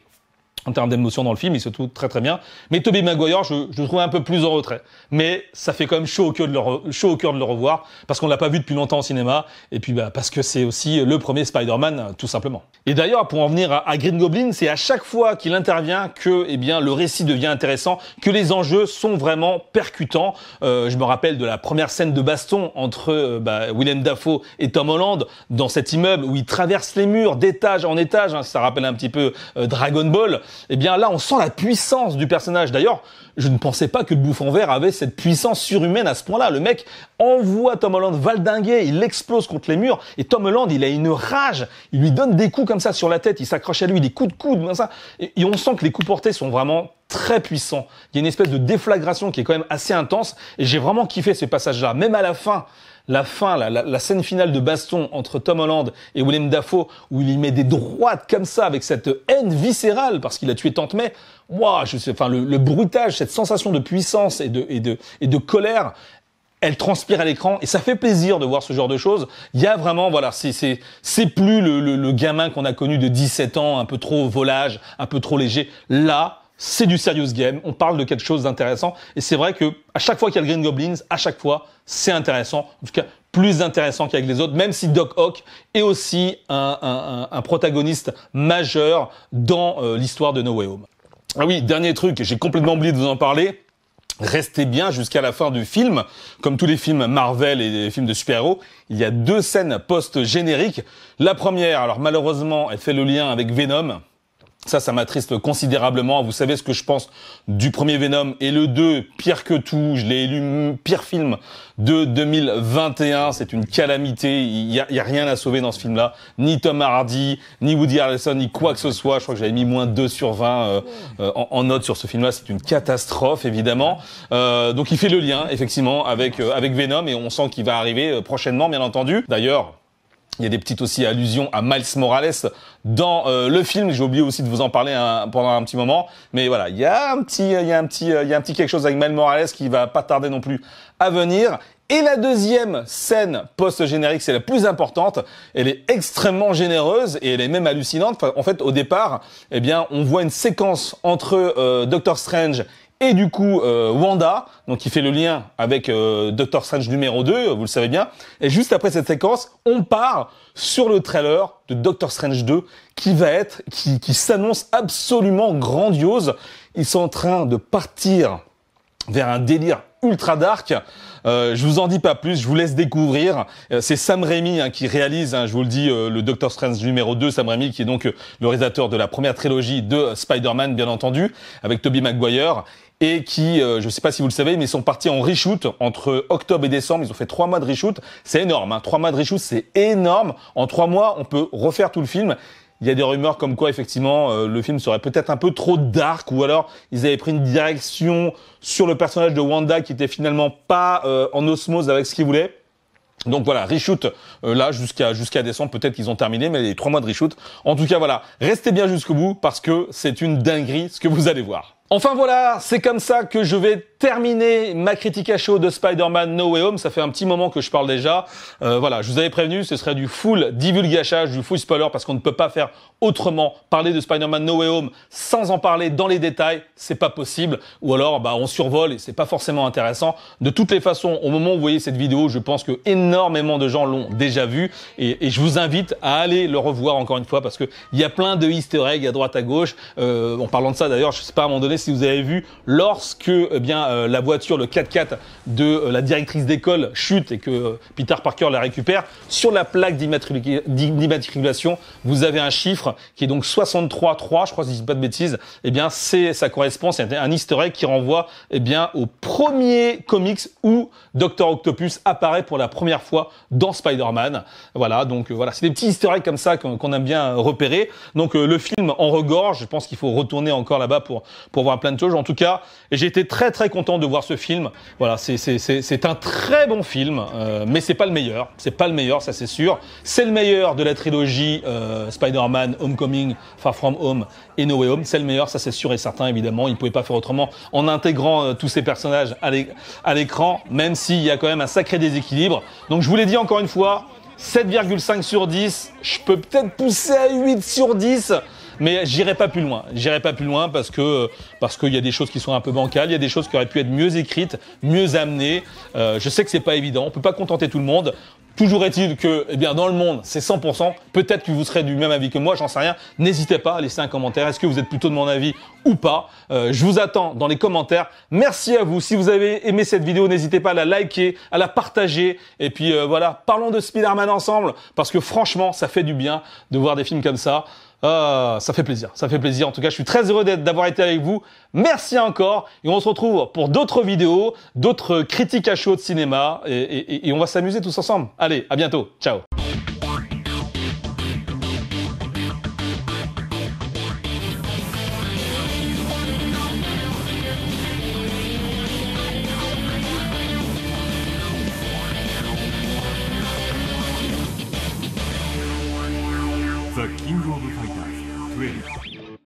[SPEAKER 1] en termes d'émotion dans le film, il se trouve très très bien. Mais Tobey Maguire, je, je le trouve un peu plus en retrait. Mais ça fait quand même chaud au cœur de le, chaud au cœur de le revoir, parce qu'on l'a pas vu depuis longtemps au cinéma, et puis bah, parce que c'est aussi le premier Spider-Man, tout simplement. Et d'ailleurs, pour en venir à, Green Goblin, c'est à chaque fois qu'il intervient que eh bien, le récit devient intéressant, que les enjeux sont vraiment percutants. Euh, je me rappelle de la première scène de baston entre euh, bah, Willem Dafoe et Tom Holland dans cet immeuble où il traverse les murs d'étage en étage, hein, ça rappelle un petit peu euh, Dragon Ball eh bien là, on sent la puissance du personnage. D'ailleurs, je ne pensais pas que le bouffon vert avait cette puissance surhumaine à ce point-là. Le mec envoie Tom Holland valdinguer, il explose contre les murs, et Tom Holland, il a une rage, il lui donne des coups comme ça sur la tête, il s'accroche à lui, des coups de coude, comme ça, et, on sent que les coups portés sont vraiment très puissants. Il y a une espèce de déflagration qui est quand même assez intense, et j'ai vraiment kiffé ce passage là Même à la fin, la fin, la, scène finale de baston entre Tom Holland et Willem Dafoe, où il y met des droites comme ça, avec cette haine viscérale, parce qu'il a tué Tante May, moi je sais, enfin, le, bruitage, cette sensation de puissance et de, colère, elle transpire à l'écran et ça fait plaisir de voir ce genre de choses. Il y a vraiment, voilà, c'est c'est plus le, le gamin qu'on a connu de 17 ans, un peu trop volage, un peu trop léger. Là, c'est du serious game, on parle de quelque chose d'intéressant, et c'est vrai que à chaque fois qu'il y a le Green Goblins, à chaque fois, c'est intéressant, en tout cas plus intéressant qu'avec les autres, même si Doc Ock est aussi un, protagoniste majeur dans euh, l'histoire de No Way Home. Ah oui, dernier truc, j'ai complètement oublié de vous en parler, Restez bien jusqu'à la fin du film. Comme tous les films Marvel et les films de super-héros, il y a deux scènes post-génériques. La première, alors malheureusement, elle fait le lien avec Venom, ça, ça m'attriste considérablement. Vous savez ce que je pense du premier Venom et le 2, pire que tout. Je l'ai élu mm, pire film de 2021. C'est une calamité. Il y a, rien à sauver dans ce film-là. Ni Tom Hardy, ni Woody Harrelson, ni quoi que ce soit. Je crois que j'avais mis moins 2 sur 20 euh, euh, en, notes sur ce film-là. C'est une catastrophe, évidemment. Euh, donc, il fait le lien, effectivement, avec, avec Venom et on sent qu'il va arriver prochainement, bien entendu. D'ailleurs, il y a des petites aussi allusions à Miles Morales dans euh, le film. J'ai oublié aussi de vous en parler pendant un petit moment, mais voilà, il y a un petit, il y a un petit, il y a un petit quelque chose avec Miles Morales qui va pas tarder non plus à venir. Et la deuxième scène post-générique, c'est la plus importante. Elle est extrêmement généreuse et elle est même hallucinante. en fait, au départ, eh bien, on voit une séquence entre euh, Doctor Strange et du coup euh, Wanda, donc qui fait le lien avec euh, Doctor Strange numéro 2, euh, vous le savez bien. Et juste après cette séquence, on part sur le trailer de Doctor Strange 2 qui va être qui, s'annonce absolument grandiose. Ils sont en train de partir vers un délire ultra dark. je vous en dis pas plus, je vous laisse découvrir. c'est Sam Raimi hein, qui réalise, hein, je vous le dis, le Doctor Strange numéro 2, Sam Raimi qui est donc le réalisateur de la première trilogie de Spider-Man, bien entendu, avec Tobey Maguire et qui, euh, je ne sais pas si vous le savez, mais ils sont partis en reshoot entre octobre et décembre. Ils ont fait trois mois de reshoot. C'est énorme. Hein. Trois mois de reshoot, c'est énorme. En trois mois, on peut refaire tout le film. Il y a des rumeurs comme quoi effectivement euh, le film serait peut-être un peu trop dark ou alors ils avaient pris une direction sur le personnage de Wanda qui était finalement pas euh, en osmose avec ce qu'il voulait, Donc voilà, reshoot là jusqu'à jusqu'à décembre, peut-être qu'ils ont terminé, mais les trois mois de reshoot. En tout cas voilà, restez bien jusqu'au bout parce que c'est une dinguerie ce que vous allez voir. Enfin voilà, c'est comme ça que je vais Terminer ma critique à chaud de Spider-Man No Way Home. Ça fait un petit moment que je parle déjà. Euh, voilà, je vous avais prévenu, ce serait du full divulgachage, du full spoiler, parce qu'on ne peut pas faire autrement. Parler de Spider-Man No Way Home sans en parler dans les détails, c'est pas possible. Ou alors, bah, on survole et c'est pas forcément intéressant. De toutes les façons, au moment où vous voyez cette vidéo, je pense que énormément de gens l'ont déjà vu et, et, je vous invite à aller le revoir encore une fois parce que il y a plein de Easter eggs à droite à gauche. Euh, en parlant de ça, d'ailleurs, je sais pas à un moment donné si vous avez vu lorsque, eh bien euh, la, voiture, le 4x4 de euh, la directrice d'école chute et que euh, Peter Parker la récupère, sur la plaque d'immatriculation, vous avez un chiffre qui est donc 63.3 je crois, si je dis pas de bêtises, eh bien, c'est, ça correspond, c'est un easter egg qui renvoie, eh bien, au premier comics où Dr Octopus apparaît pour la première fois dans Spider-Man. Voilà, donc, voilà, c'est des petits easter eggs comme ça qu'on, aime bien repérer. Donc, le film en regorge, je pense qu'il faut retourner encore là-bas pour, pour voir plein de choses. En tout cas, j'ai été très, très content de voir ce film. Voilà, c'est un très bon film, euh, mais c'est pas le meilleur. C'est pas le meilleur, ça c'est sûr. C'est le meilleur de la trilogie euh, Spider-Man, Homecoming, Far From Home et No Way Home. C'est le meilleur, ça c'est sûr et certain, évidemment. Il ne pouvait pas faire autrement en intégrant euh, tous ces personnages à l'écran, même s'il y a quand même un sacré déséquilibre. Donc je vous l'ai dit encore une fois, 7,5 sur 10. Je peux peut-être pousser à 8 sur 10. Mais j'irai pas plus loin. J'irai pas plus loin parce que parce qu'il y a des choses qui sont un peu bancales, il y a des choses qui auraient pu être mieux écrites, mieux amenées. Euh, je sais que c'est pas évident. On peut pas contenter tout le monde. Toujours est-il que, eh bien, dans le monde, c'est 100%. Peut-être que vous serez du même avis que moi, j'en sais rien. N'hésitez pas à laisser un commentaire. Est-ce que vous êtes plutôt de mon avis ou pas euh, Je vous attends dans les commentaires. Merci à vous. Si vous avez aimé cette vidéo, n'hésitez pas à la liker, à la partager. Et puis euh, voilà, parlons de Spider-Man ensemble, parce que franchement, ça fait du bien de voir des films comme ça. Ah, ça fait plaisir, ça fait plaisir. En tout cas, je suis très heureux d'avoir été avec vous. Merci encore. Et on se retrouve pour d'autres vidéos, d'autres critiques à chaud de cinéma. Et, et on va s'amuser tous ensemble. Allez, à bientôt. Ciao.